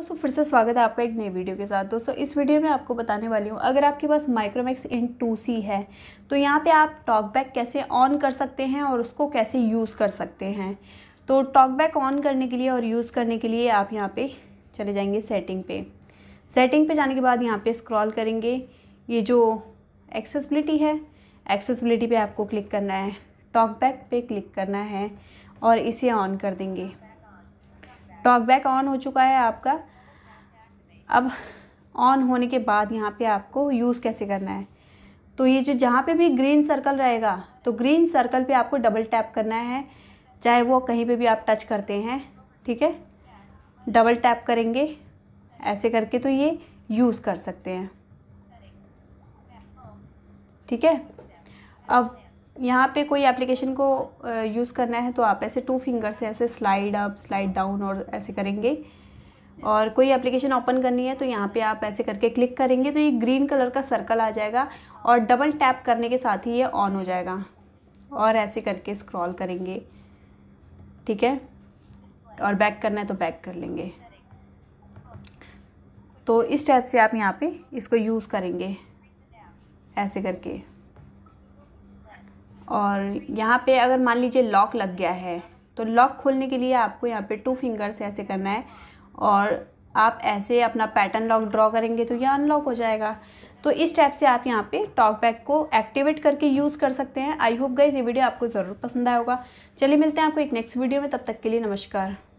दोस्तों फिर से स्वागत है आपका एक नई वीडियो के साथ दोस्तों इस वीडियो में आपको बताने वाली हूँ अगर आपके पास माइक्रोमैक्स इन टू सी है तो यहाँ पे आप टॉकबैक कैसे ऑन कर सकते हैं और उसको कैसे यूज़ कर सकते हैं तो टॉकबैक ऑन करने के लिए और यूज़ करने के लिए आप यहाँ पे चले जाएंगे सेटिंग पे सेटिंग पे जाने के बाद यहाँ पे स्क्रॉल करेंगे ये जो एक्सेसबिलिटी है एक्सेसबिलिटी पे आपको क्लिक करना है टॉकबैक पे क्लिक करना है और इसे ऑन कर देंगे टॉकबैक ऑन हो चुका है आपका अब ऑन होने के बाद यहाँ पे आपको यूज़ कैसे करना है तो ये जो जहाँ पे भी ग्रीन सर्कल रहेगा तो ग्रीन सर्कल पे आपको डबल टैप करना है चाहे वो कहीं पे भी आप टच करते हैं ठीक है डबल टैप करेंगे ऐसे करके तो ये यूज़ कर सकते हैं ठीक है अब यहाँ पे कोई एप्लीकेशन को यूज़ करना है तो आप ऐसे टू फिंगर से ऐसे स्लाइड अप स्लाइड डाउन और ऐसे करेंगे और कोई एप्लीकेशन ओपन करनी है तो यहाँ पे आप ऐसे करके क्लिक करेंगे तो ये ग्रीन कलर का सर्कल आ जाएगा और डबल टैप करने के साथ ही ये ऑन हो जाएगा और ऐसे करके स्क्रॉल करेंगे ठीक है और बैक करना है तो बैक कर लेंगे तो इस टाइप से आप यहाँ पे इसको यूज़ करेंगे ऐसे करके और यहाँ पे अगर मान लीजिए लॉक लग गया है तो लॉक खोलने के लिए आपको यहाँ पे टू फिंगर्स ऐसे करना है और आप ऐसे अपना पैटर्न लॉक ड्रॉ करेंगे तो ये अनलॉक हो जाएगा तो इस टाइप से आप यहाँ पे टॉक बैक को एक्टिवेट करके यूज़ कर सकते हैं आई होप गाइज ये वीडियो आपको ज़रूर पसंद आएगा चलिए मिलते हैं आपको एक नेक्स्ट वीडियो में तब तक के लिए नमस्कार